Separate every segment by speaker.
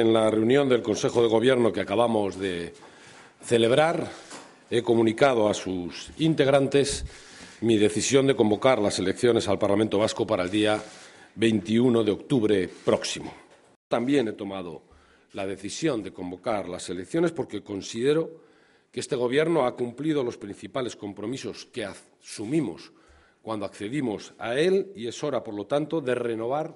Speaker 1: En la reunión del Consejo de Gobierno que acabamos de celebrar, he comunicado a sus integrantes mi decisión de convocar las elecciones al Parlamento Vasco para el día 21 de octubre próximo. También he tomado la decisión de convocar las elecciones porque considero que este Gobierno ha cumplido los principales compromisos que asumimos cuando accedimos a él y es hora, por lo tanto, de renovar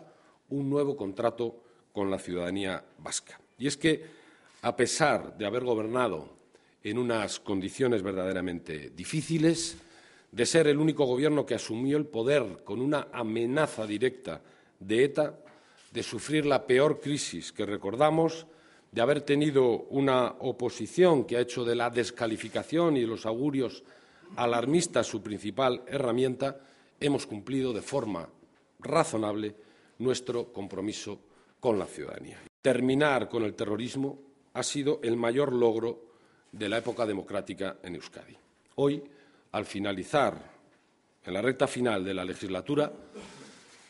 Speaker 1: un nuevo contrato con la ciudadanía vasca. Y es que, a pesar de haber gobernado en unas condiciones verdaderamente difíciles, de ser el único gobierno que asumió el poder con una amenaza directa de ETA, de sufrir la peor crisis que recordamos, de haber tenido una oposición que ha hecho de la descalificación y de los augurios alarmistas su principal herramienta, hemos cumplido de forma razonable nuestro compromiso con la ciudadanía. Terminar con el terrorismo ha sido el mayor logro de la época democrática en Euskadi. Hoy, al finalizar, en la recta final de la legislatura,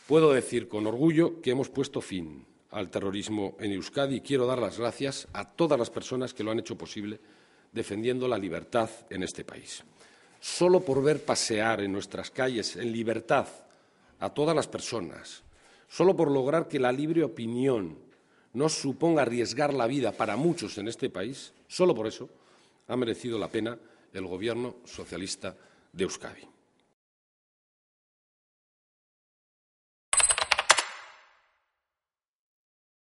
Speaker 1: puedo decir con orgullo que hemos puesto fin al terrorismo en Euskadi y quiero dar las gracias a todas las personas que lo han hecho posible defendiendo la libertad en este país. Solo por ver pasear en nuestras calles en libertad a todas las personas Solo por lograr que la libre opinión no suponga arriesgar la vida para muchos en este país, solo por eso ha merecido la pena el Gobierno socialista de Euskadi.